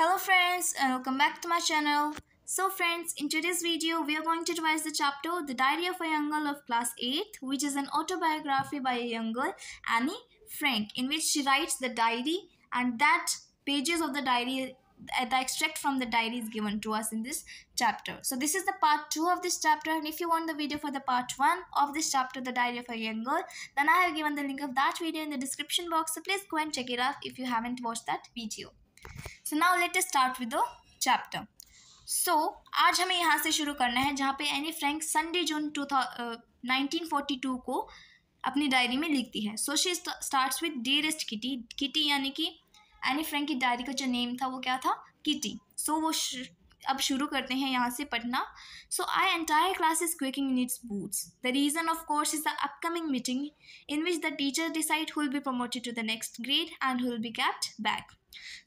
Hello friends and welcome back to my channel. So friends, in today's video, we are going to revise the chapter The Diary of a Young Girl of Class 8 which is an autobiography by a young girl, Annie Frank in which she writes the diary and that pages of the diary uh, the extract from the diary is given to us in this chapter. So this is the part 2 of this chapter and if you want the video for the part 1 of this chapter the diary of a young girl then I have given the link of that video in the description box so please go and check it out if you haven't watched that video. So now let start with the chapter so आज हमें यहाँ से शुरू करना है जहाँ पे Anne Frank Sunday June two nineteen forty two को अपनी डायरी में लिखती है so she start with dearest Kitty Kitty यानी कि एनी फ्रैंक की डायरी का जो नेम था वो क्या था किटी सो so, वो अब शुरू करते हैं यहाँ से पढ़ना so I entire class is quaking in its boots the reason of course is the upcoming meeting in which the teacher decide who'll be promoted to the next grade and who'll be kept back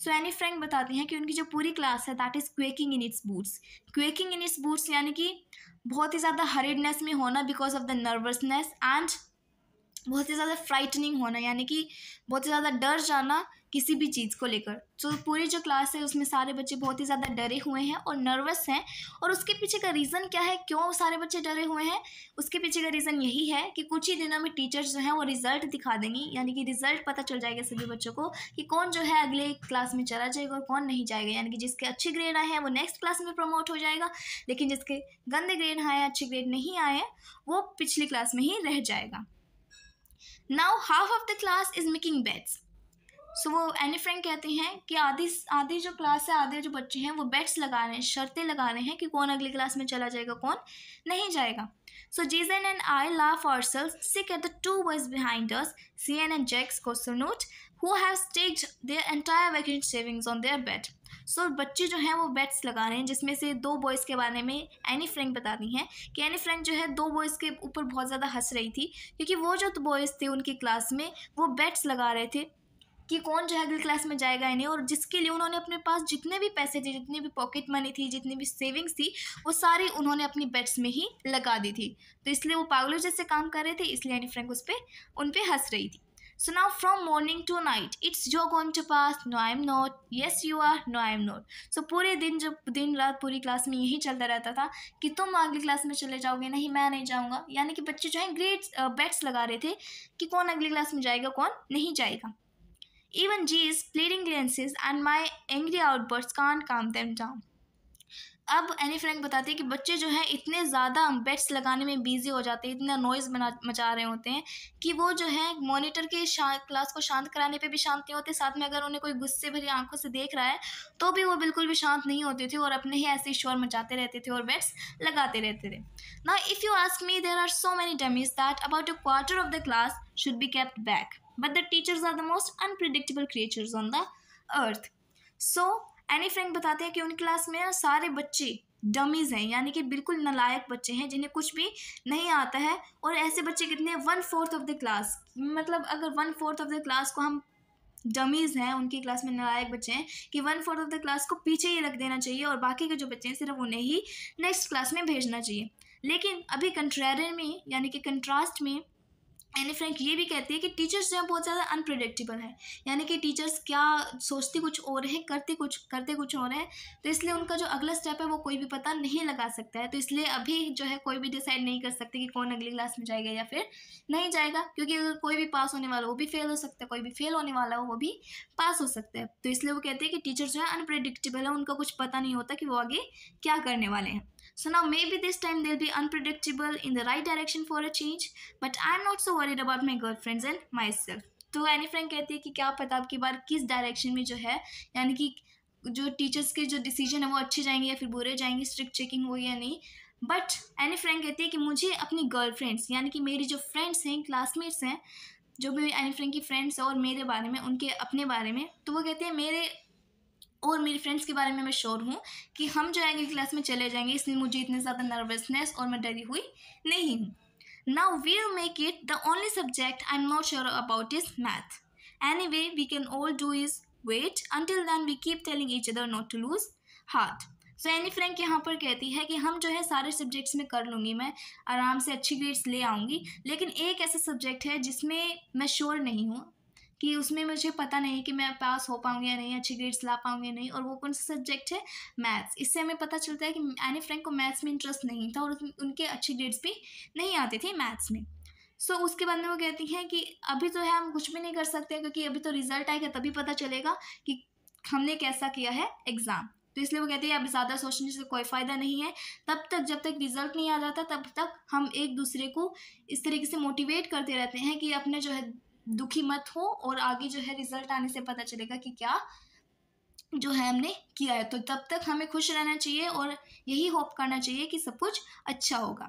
so any Frank बताती हैं कि उनकी जो पूरी class है that is quaking in its boots quaking in its boots यानी कि बहुत ही ज़्यादा हरिडनेस में होना because of the nervousness and बहुत ही ज़्यादा फ्राइटनिंग होना यानी कि बहुत ही ज़्यादा डर जाना किसी भी चीज़ को लेकर तो जो पूरी जो क्लास है उसमें सारे बच्चे बहुत ही ज़्यादा डरे हुए हैं और नर्वस हैं और उसके पीछे का रीज़न क्या है क्यों सारे बच्चे डरे हुए हैं उसके पीछे का रीज़न यही है कि कुछ ही दिनों में टीचर्स जो हैं वो रिज़ल्ट दिखा देंगी यानी कि रिज़ल्ट पता चल जाएगा सभी बच्चों को कि कौन जो है अगले क्लास में चला जाएगा और कौन नहीं जाएगा यानी कि जिसके अच्छे ग्रेड आए हैं वो नेक्स्ट क्लास में प्रमोट हो जाएगा लेकिन जिसके गंदे ग्रेड आए हैं अच्छे ग्रेड नहीं आए हैं वो पिछली क्लास में ही रह जाएगा now half of the class is making bets so so, वो एनी फ्रेंक कहते हैं कि आधी आधी जो क्लास है आधे जो बच्चे हैं वो बेट्स लगा रहे हैं शर्तें लगा रहे हैं कि कौन अगली क्लास में चला जाएगा कौन नहीं जाएगा सो जीजन and I love our self sick at the two boys behind us C N and Jacques question note who have staked their entire vacant savings on their bet so बच्चे जो हैं वो बेट्स लगा रहे हैं जिसमें से दो बॉयज़ के बारे में एनी बता रही हैं कि एनी फ्रेंक जो है दो बॉयज़ के ऊपर बहुत ज़्यादा हंस रही थी क्योंकि वो जो बॉयज़ थे उनकी क्लास में वो बेट्स लगा रहे थे कि कौन जो है अगली क्लास में जाएगा या नहीं और जिसके लिए उन्होंने अपने पास जितने भी पैसे थे जितनी भी पॉकेट मनी थी जितनी भी सेविंग्स थी वो सारी उन्होंने अपनी बेट्स में ही लगा दी थी तो इसलिए वो पागलों जैसे काम कर रहे थे इसलिए एनी फ्रेंक उस पर उन पर हंस रही थी so from morning to night it's जो going to pass no I am not yes you are no I am not so पूरे दिन जब दिन रात पूरी क्लास में यही चलता रहता था कि तुम अगली क्लास में चले जाओगे नहीं मैं नहीं जाऊँगा यानी कि बच्चे जो हैं ग्रेट बेट्स uh, लगा रहे थे कि कौन अगली क्लास में जाएगा कौन नहीं जाएगा Even G's pleading glances and my angry outbursts can't calm them down. अब एनी फ्रेंक बताती है कि बच्चे जो हैं इतने ज़्यादा बेट्स लगाने में बिजी हो जाते हैं इतना नॉइज़ बना मचा रहे होते हैं कि वो जो है मॉनिटर के क्लास को शांत कराने पे भी शांत नहीं होते साथ में अगर उन्हें कोई गुस्से भरी आंखों से देख रहा है तो भी वो बिल्कुल भी शांत नहीं होते थे और अपने ही ऐसे शोर मचाते रहते थे और बेट्स लगाते रहते थे ना if you ask me there are so many dummies that about a quarter of the class should be kept back but the teachers are the most unpredictable creatures on the earth so any Frank बताते हैं कि उन class में सारे बच्चे dummies हैं यानी कि बिल्कुल नलायक बच्चे हैं जिन्हें कुछ भी नहीं आता है और ऐसे बच्चे कितने one fourth of the class मतलब अगर one fourth of the class को हम डमीज़ हैं उनकी क्लास में नलायक बच्चे हैं कि one fourth of the class को पीछे ही रख देना चाहिए और बाकी के जो बच्चे हैं सिर्फ उन्हें ही नेक्स्ट क्लास में भेजना चाहिए लेकिन अभी कंट्रेर में यानी कि कंट्रास्ट में एनी फ्रेंक ये भी कहती है कि टीचर्स जो है बहुत ज़्यादा अनप्रडिक्टेबल हैं यानी कि टीचर्स क्या सोचते कुछ और हैं करते कुछ करते कुछ और हैं तो इसलिए उनका जो अगला स्टेप है वो कोई भी पता नहीं लगा सकता है तो इसलिए अभी जो है कोई भी डिसाइड नहीं कर सकते कि कौन अगली क्लास में जाएगा या फिर नहीं जाएगा क्योंकि अगर कोई भी पास होने वाला वो भी फेल हो सकता है कोई भी फेल होने वाला हो वो भी पास हो सकता है तो इसलिए वो कहते हैं कि टीचर्स जो है अनप्रडिक्टेबल है उनका कुछ पता नहीं होता कि वो आगे क्या करने वाले हैं so now may be this time they'll be unpredictable in the right direction for a change but I am not so worried about my girlfriends and myself तो एनी फ्रेंड कहती है कि क्या पता आपकी बार किस direction में जो है यानी कि जो टीचर्स के जो डिसीजन है वो अच्छे जाएंगे या फिर बुरे जाएंगे स्ट्रिक्ट चेकिंग हो या नहीं बट एनी फ्रेंड कहती है कि मुझे अपनी गर्ल फ्रेंड्स यानी कि मेरी जो फ्रेंड्स हैं क्लासमेट्स हैं जो भी एनी फ्रेंक की फ्रेंड्स हैं और मेरे बारे में उनके अपने बारे में तो वो कहते हैं मेरे और मेरी फ्रेंड्स के बारे में मैं श्योर हूँ कि हम जो है क्लास में चले जाएंगे इसलिए मुझे इतने ज़्यादा नर्वसनेस और मैं डरी हुई नहीं हूँ Now we'll make it the only subject I'm not sure about is math. Anyway, we can all do is wait. Until then we keep telling each other not to lose heart. So Annie Frank यहाँ पर कहती है कि हम जो है सारे subjects में कर लूँगी मैं आराम से अच्छी ग्रेड्स ले आऊँगी लेकिन एक ऐसा सब्जेक्ट है जिसमें मैं श्योर नहीं हूँ कि उसमें मुझे पता नहीं कि मैं पास हो पाऊँगी या नहीं अच्छी ग्रेड्स ला पाऊँगी या नहीं और वो कौन सा सब्जेक्ट है मैथ्स इससे हमें पता चलता है कि एनी फ्रेंक को मैथ्स में इंटरेस्ट नहीं था और उनके अच्छे ग्रेड्स भी नहीं आते थे मैथ्स में सो so, उसके बाद में वो कहती हैं कि अभी तो है हम कुछ भी नहीं कर सकते क्योंकि अभी तो रिजल्ट आएगा तभी पता चलेगा कि हमने कैसा किया है एग्ज़ाम तो इसलिए वो कहते हैं अब ज़्यादा सोचने से कोई फ़ायदा नहीं है तब तक जब तक रिजल्ट नहीं आ जाता तब तक हम एक दूसरे को इस तरीके से मोटिवेट करते रहते हैं कि अपने जो है दुखी मत हो और आगे जो है रिजल्ट आने से पता चलेगा कि क्या जो है हमने किया है तो तब तक हमें खुश रहना चाहिए और यही होप करना चाहिए कि सब कुछ अच्छा होगा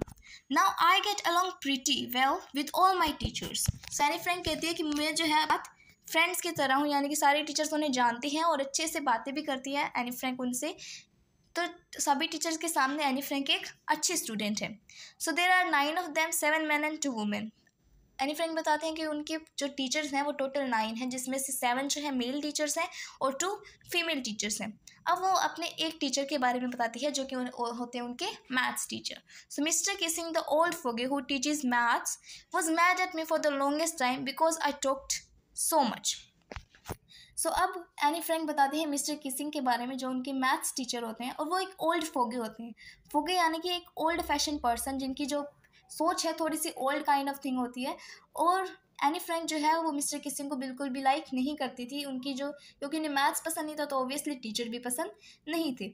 now I get along pretty well with all my teachers सारी फ्रेंड कहती है कि मैं जो है बात फ्रेंड्स की तरह हूँ यानी कि सारे टीचर्स उन्हें जानती हैं और अच्छे से बातें भी करती है एनी फ्रेंक उनसे तो सभी टीचर्स के सामने एनी फ्रेंक एक अच्छी स्टूडेंट है so there are nine of them seven man and two women Annie Frank बताते हैं कि उनके जो टीचर्स हैं वो टोटल नाइन हैं जिसमें से सेवन जो है मेल टीचर्स हैं और टू फीमेल टीचर्स हैं अब वो अपने एक टीचर के बारे में बताती है जो कि होते हैं उनके maths teacher so mister Keesing the old fogey who teaches maths was mad at me for the longest time because I talked so much so अब एनी फ्रेंड बताते हैं मिस्टर किसिंग के बारे में जो उनके मैथ्स टीचर होते हैं और वो एक ओल्ड फोगे होते हैं फोगे यानी कि एक ओल्ड फैशन पर्सन जिनकी जो सोच है थोड़ी सी ओल्ड काइंड ऑफ थिंग होती है और एनी फ्रेंड जो है वो मिस्टर किसिंग को बिल्कुल भी लाइक नहीं करती थी उनकी जो क्योंकि उन्हें मैथ्स पसंद नहीं था तो ऑब्वियसली टीचर भी पसंद नहीं थे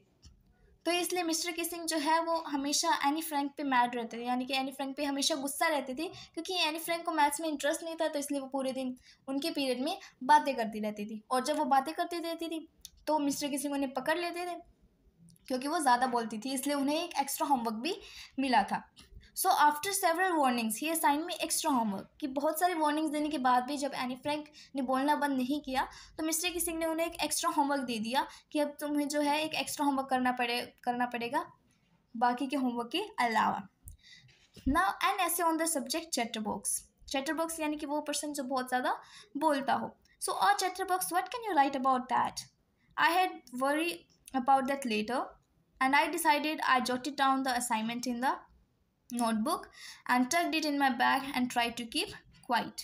तो इसलिए मिस्टर किसिंग जो है वो हमेशा एनी फ्रैंक पे मैड रहते थे यानी कि एनी फ्रैंक पे हमेशा गुस्सा रहते थे क्योंकि एनी फ्रैंक को मैथ्स में इंटरेस्ट नहीं था तो इसलिए वो पूरे दिन उनके पीरियड में बातें करती रहती थी और जब वो बातें करती रहती थी तो मिस्टर किसिंग उन्हें पकड़ लेते थे क्योंकि वो ज़्यादा बोलती थी इसलिए उन्हें एक एक्स्ट्रा होमवर्क भी मिला था so after several warnings he assign me extra homework कि बहुत सारे वार्निंग्स देने के बाद भी जब एनी फ्रैंक ने बोलना बंद नहीं किया तो मिस्टर सिंह ने उन्हें एक एक्स्ट्रा होमवर्क दे दिया कि अब तुम्हें जो है एक एक्स्ट्रा होमवर्क करना पड़े करना पड़ेगा बाकी के होमवर्क के अलावा ना and essay on the subject chatterbox chatterbox यानी कि वो पर्सन जो बहुत ज़्यादा बोलता हो सो और chatterbox what can you write about that I had worry about that later and I decided I jot it down the assignment in the notebook and tucked it in my bag and try to keep quiet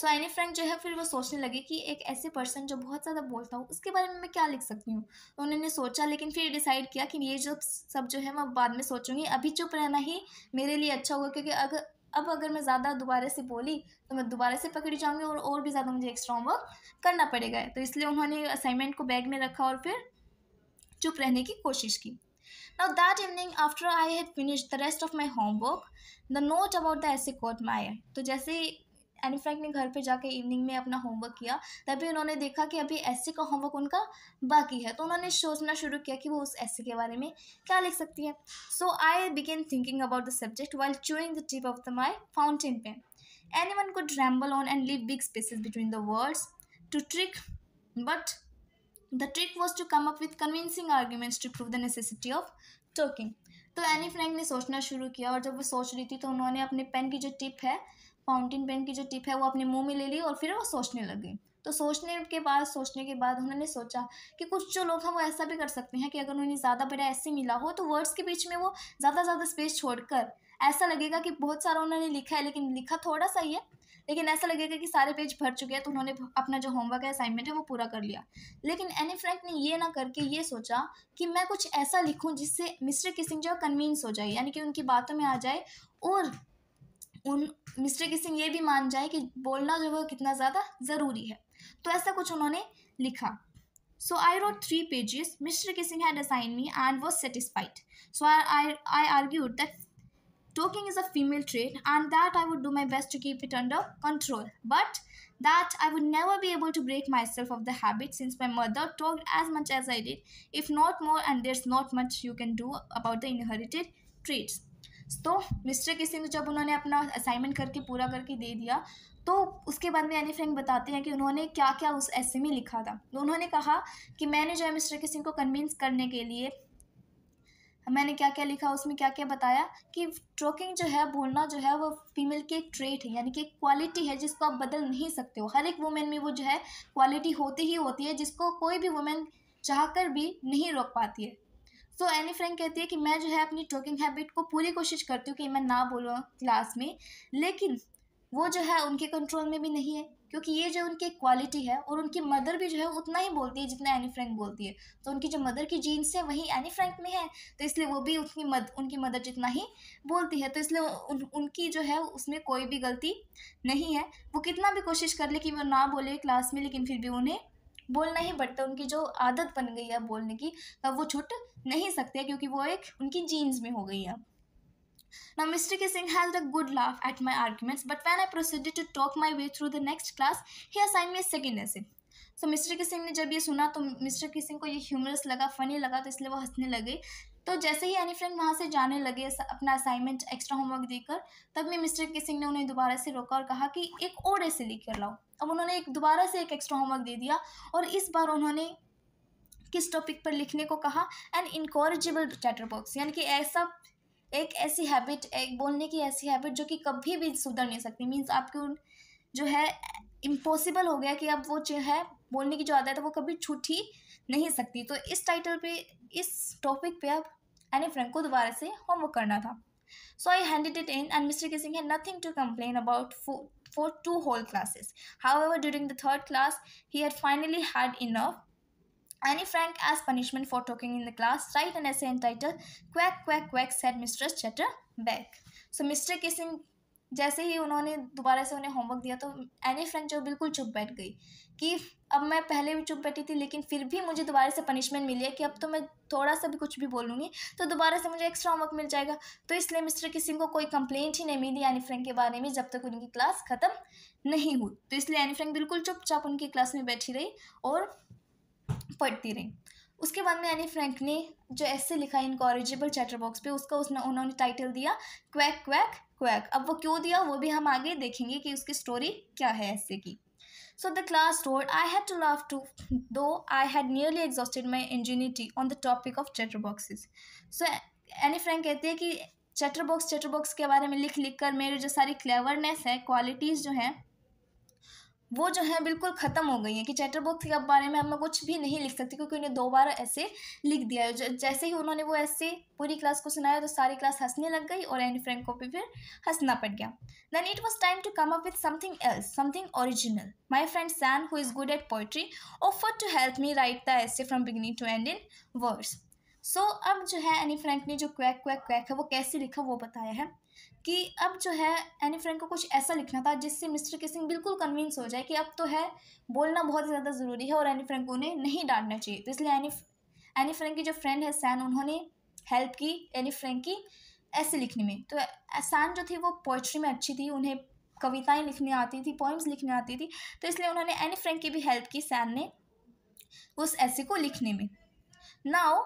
so Annie Frank जो है फिर वो सोचने लगे कि एक ऐसे person जो बहुत ज़्यादा बोलता हूँ उसके बारे में मैं क्या लिख सकती हूँ तो उन्होंने सोचा लेकिन फिर डिसाइड किया कि ये जो सब जो है मैं बाद में सोचूंगी अभी चुप रहना ही मेरे लिए अच्छा होगा क्योंकि अगर अब अगर मैं ज़्यादा दोबारा से बोली तो मैं दोबारा से पकड़ी जाऊँगी और और भी ज़्यादा मुझे एक्स्ट्रा होमवर्क करना पड़ेगा तो इसलिए उन्होंने असाइनमेंट को बैग में रखा और फिर चुप रहने की कोशिश की Now that evening, after I had finished the rest of my homework, the note about the essay caught my eye. तो जैसे एनी फ्रैंक ने घर पे जाके इवनिंग में अपना होमवर्क किया तभी उन्होंने देखा कि अभी एससी का होमवर्क उनका बाकी है तो उन्होंने सोचना शुरू किया कि वो उस एससी के बारे में क्या लिख सकती है so I began thinking about the subject while chewing the tip of the my fountain pen anyone could ramble on and leave big spaces between the words to trick but The trick was to come up with convincing arguments to prove the necessity of talking. तो Annie Frank ने सोचना शुरू किया और जब वो सोच रही थी तो उन्होंने अपने पेन की जो टिप है फाउंटेन पेन की जो टिप है वो अपने मुंह में ले ली और फिर वो सोचने लगी तो सोचने के बाद सोचने के बाद उन्होंने सोचा कि कुछ जो लोग हैं वो ऐसा भी कर सकते हैं कि अगर उन्हें ज़्यादा बड़ा ऐसे मिला हो तो वर्ड्स के बीच में वो ज़्यादा ज़्यादा स्पेस छोड़कर ऐसा लगेगा कि बहुत सारा उन्होंने लिखा है लेकिन लिखा थोड़ा सा ही है लेकिन ऐसा लगेगा कि सारे पेज भर चुके हैं तो उन्होंने अपना जो होमवर्क है असाइनमेंट है वो पूरा कर लिया लेकिन एनी फ्रैंक ने ये ना करके ये सोचा कि मैं कुछ ऐसा लिखूं जिससे मिस्टर किसिंग कन्वींस हो जाए यानी कि उनकी बातों में आ जाए और उन मिस्टर किसिंग ये भी मान जाए कि बोलना जो है कितना ज़्यादा ज़रूरी है तो ऐसा कुछ उन्होंने लिखा so I wrote three pages mister Keesing had assign me and was satisfied so I I argued that talking is a female trait and that I would do my best to keep it under control. But that I would never be able to break myself of the habit since my mother talked as much as I did, if not more, and there's not much you can do about the inherited traits. तो mister Keesing ने जब उन्होंने अपना assignment करके पूरा करके दे दिया तो उसके बाद में एनी फ्रेंक बताते हैं कि उन्होंने क्या क्या उस ऐसे में लिखा था तो उन्होंने कहा कि मैंने जो है मिस्टर किसिंग को कन्विंस करने के लिए मैंने क्या क्या लिखा उसमें क्या क्या बताया कि ट्रोकिंग जो है बोलना जो है वो फीमेल की एक ट्रेट है यानी कि एक क्वालिटी है जिसको आप बदल नहीं सकते हो हर एक वुमेन में वो जो है क्वालिटी होती ही होती है जिसको कोई भी वुमेन चाह कर भी नहीं रोक पाती है सो so, एनी फ्रेंड कहती है कि मैं जो है अपनी ट्रोकिंग हैबिट को पूरी कोशिश करती हूँ कि मैं ना बोलूँ क्लास में लेकिन वो जो है उनके कंट्रोल में भी नहीं है क्योंकि ये जो उनकी क्वालिटी है और उनकी मदर भी जो है उतना ही बोलती है जितना एनी फ्रैंक बोलती है तो उनकी जो मदर की जीन्स है वही एनी फ्रैंक में है तो इसलिए वो भी उतनी मद उनकी मदर जितना ही बोलती है तो इसलिए उन, उनकी जो है उसमें कोई भी गलती नहीं है वो कितना भी कोशिश कर ले कि वो ना बोले क्लास में लेकिन फिर भी उन्हें बोलना ही पड़ता है उनकी जो आदत बन गई है बोलने की तब वो छुट नहीं सकते क्योंकि वो एक उनकी जीन्स में हो गई है Now, Mr. Kissing held a good laugh at my arguments, but when I proceeded to talk my way through the next class, he assigned me a second lesson. सो मिस्टर किसिंग ने जब ये सुना तो मिस्टर किसिंग को ये humerus लगा funny लगा तो इसलिए वो हंसने लगे तो जैसे ही एनी फ्रेंड वहाँ से जाने लगे अपना असाइनमेंट एक्स्ट्रा होमवर्क देकर तब में मिस्टर किसिंग ने उन्हें दोबारा से रोका और कहा कि एक और ऐसे लिख कर लाओ अब उन्होंने एक दोबारा से एक एक्स्ट्रा होमवर्क दे दिया और इस बार उन्होंने किस टॉपिक पर लिखने को कहा एन चैटर बॉक्स यानी कि ऐसा एक ऐसी हैबिट एक बोलने की ऐसी हैबिट जो कि कभी भी सुधर नहीं सकती मीन्स आपकी उन जो है इम्पॉसिबल हो गया कि अब वो जो है बोलने की जो आदत है वो कभी छूटी नहीं सकती तो इस टाइटल पे इस टॉपिक पे अब एनी फ्रेंक को दोबारा से होमवर्क करना था so I handed it in and mister Keesing had nothing to complain about for two whole classes however during the third class he had finally had enough Annie Frank as punishment for talking in the class, write an essay entitled Quack Quack Quack said Mistress Chatterback. So Mr. Kissing जैसे ही उन्होंने दोबारा से उन्हें homework दिया तो Annie Frank जो बिल्कुल चुप बैठ गई कि अब मैं पहले भी चुप बैठी थी लेकिन फिर भी मुझे दोबारा से पनिशमेंट मिली है कि अब तो मैं थोड़ा सा भी कुछ भी बोलूँगी तो दोबारा से मुझे एक्स्ट्रा होमवर्क मिल जाएगा तो इसलिए मिस्टर किसिंग को कोई कंप्लेंट ही नहीं मिली एनी फ्रेंक के बारे में जब तक उनकी क्लास ख़त्म नहीं हुई तो इसलिए एनी फ्रेंक बिल्कुल चुपचाप उनकी क्लास में बैठी रही और पढ़ती रही उसके बाद में एनी फ्रैंक ने जो ऐसे लिखा इनकॉरिजिबल चैटर बॉक्स पे उसका उसने उन्होंने टाइटल दिया क्वैक क्वैक क्वैक अब वो क्यों दिया वो भी हम आगे देखेंगे कि उसकी स्टोरी क्या है ऐसे की the class roared I had to to to though I had nearly exhausted my ingenuity on the topic of chatterboxes so any Frank कहते हैं कि चैटरबॉक्स चैटरबॉक्स के बारे में लिख लिख कर मेरे जो सारी क्लेवरनेस है क्वालिटीज़ जो हैं वो जो है बिल्कुल ख़त्म हो गई हैं कि चैटर बॉक्स के बारे में हम कुछ भी नहीं लिख सकते क्योंकि उन्हें दो बार ऐसे लिख दिया जैसे ही उन्होंने वो ऐसे पूरी क्लास को सुनाया तो सारी क्लास हंसने लग गई और एनी फ्रेंक को भी फिर हंसना पड़ गया then it was time to come up with something else something original my friend Sanne who is good at poetry offered to help me write the essay from beginning to end in words so अब जो है any Frank ने जो quack quack quack है वो कैसे लिखा वो बताया है कि अब जो है एनी फ्रेंक को कुछ ऐसा लिखना था जिससे मिस्टर किसिंग बिल्कुल कन्विंस हो जाए कि अब तो है बोलना बहुत ज़्यादा ज़रूरी है और एनी फ्रेंक को उन्हें नहीं डांटना चाहिए तो इसलिए एनी एनी फ्रेंक की जो फ्रेंड है सैन उन्होंने हेल्प की एनी फ्रेंक की ऐसे लिखने में तो सैन जो थी वो पोइट्री में अच्छी थी उन्हें कविताएं लिखने आती थी पोइम्स लिखने आती थी तो इसलिए उन्होंने एनी फ्रेंक की भी हेल्प की सैन ने उस ऐसे को लिखने में now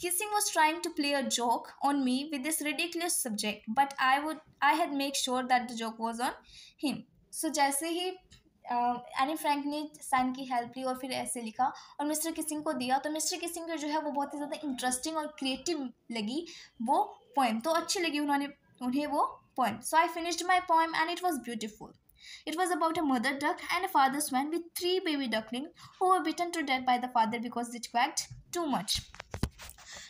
Kissing was trying to play a joke on me with this ridiculous subject, but I would I had make sure that the joke was on him. So जैसे ही एनी uh, फ्रैंक ने Sanne की help ली और फिर ऐसे लिखा और मिस्टर किसिंग को दिया तो मिस्टर किसिंग का जो है वो बहुत ही ज़्यादा इंटरेस्टिंग और क्रिएटिव लगी वो पोएम तो अच्छी लगी उन्होंने उन्हें वो poem so I finished my poem and it was beautiful It was about a mother duck and a father swan with three baby ducklings who were bitten to death by the father because they quacked too much.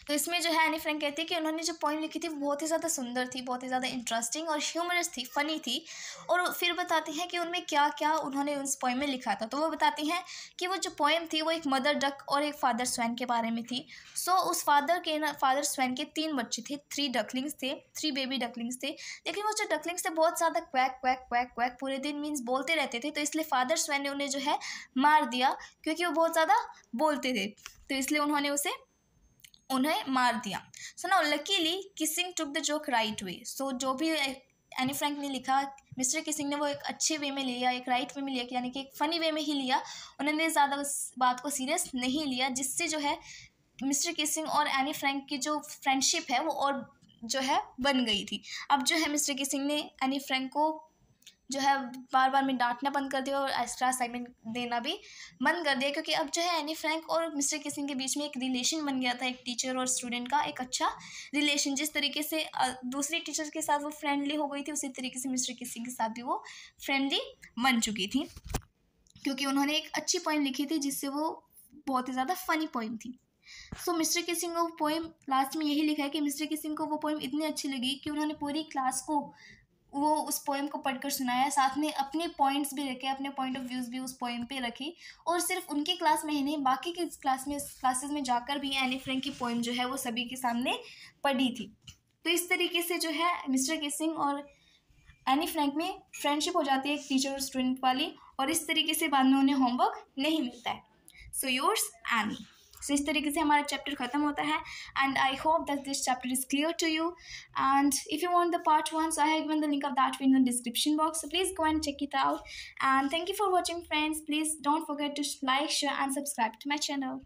तो इसमें जो है any Frank कहती है कि उन्होंने जो poem लिखी थी वो बहुत ही ज़्यादा सुंदर थी बहुत ही ज़्यादा इंटरेस्टिंग और ह्यूमरस थी फ़नी थी और फिर बताती हैं कि उनमें क्या क्या उन्होंने उस पोइम में लिखा था तो वो बताती हैं कि वो जो पोइम थी वो एक मदर डक और एक फादर स्वैन के बारे में थी सो so, उस फादर के ना फादर स्वैन के तीन बच्चे थे थ्री डकलिंग्स थे थ्री बेबी डकलिंग्स थे लेकिन वो जो डकलिंग्स थे बहुत ज़्यादा क्वैक क्वैक क्वैक क्वैक पूरे दिन मीन्स बोलते रहते थे तो इसलिए फादर स्वैन ने उन्हें जो है मार दिया क्योंकि वो बहुत ज़्यादा बोलते थे तो इसलिए उन्होंने उसे उन्हें मार दिया सो ना luckily Keesing took the joke right way so जो भी एनी eh, फ्रैंक ने लिखा मिस्टर किसिंग ने वो एक अच्छे वे में लिया एक राइट वे में लिया यानी कि एक फ़नी वे में ही लिया उन्होंने ज़्यादा उस बात को सीरियस नहीं लिया जिससे जो है मिस्टर किसिंग और एनी फ्रैंक की जो फ्रेंडशिप है वो और जो है बन गई थी अब जो है मिस्टर किसिंग ने एनी फ्रैंक को जो है बार बार में डांटना बंद कर दिया और एक्स्ट्रा असाइनमेंट देना भी बंद कर दिया क्योंकि अब जो है एनी फ्रैंक और मिस्टर किसिंग के बीच में एक रिलेशन बन गया था एक टीचर और स्टूडेंट का एक अच्छा रिलेशन जिस तरीके से दूसरी टीचर के साथ वो फ्रेंडली हो गई थी उसी तरीके से मिस्टर किसिंग के साथ भी वो फ्रेंडली बन चुकी थी क्योंकि उन्होंने एक अच्छी पोइम लिखी थी जिससे वो बहुत ही ज़्यादा फ़नी पोइम थी सो मिस्टर किसिंग को पोइम लास्ट में यही लिखा है कि मिस्टर किसिंग को वो पोइम इतनी अच्छी लगी कि उन्होंने पूरी क्लास को वो उस पोएम को पढ़कर सुनाया साथ में अपने पॉइंट्स भी रखे अपने पॉइंट ऑफ व्यूज़ भी उस पोएम पे रखी और सिर्फ उनकी क्लास में ही नहीं बाकी की क्लास में क्लासेस में जाकर भी एनी फ्रेंक की पोएम जो है वो सभी के सामने पढ़ी थी तो इस तरीके से जो है मिस्टर किसिंग और एनी फ्रेंक में फ्रेंडशिप हो जाती है एक टीचर और स्टूडेंट वाली और इस तरीके से बाद में उन्हें होमवर्क नहीं मिलता है सो योर्स एनी सो इस तरीके से हमारा चैप्टर ख़त्म होता है and I hope that this chapter is clear to you and if you want the part one so I have link of that in the description box please go and check it out and thank you for watching friends please don't forget to like share and subscribe to my channel